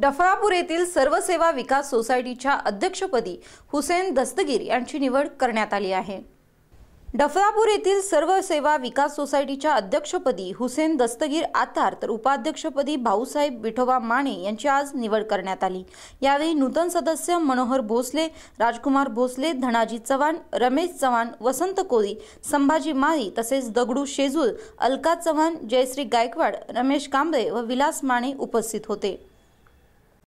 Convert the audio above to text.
डफळापूर येथील सर्वसेवा विकास सोसायटीच्या अध्यक्षपदी हुसेन दस्तगीर यांची निवड करण्यात आली आहे डफळापूर येथील सर्व सेवा विकास सोसायटीच्या अध्यक्षपदी हुसेन दस्तगीर आतार तर उपाध्यक्षपदी भाऊसाहेब विठोबा माने यांची आज निवड करण्यात आली यावेळी नूतन सदस्य मनोहर भोसले राजकुमार भोसले धनाजी चव्हाण रमेश चव्हाण वसंत कोळी संभाजी माळी तसेच दगडू शेजूल अलका चव्हाण जयश्री गायकवाड रमेश कांबळे व विलास माने उपस्थित होते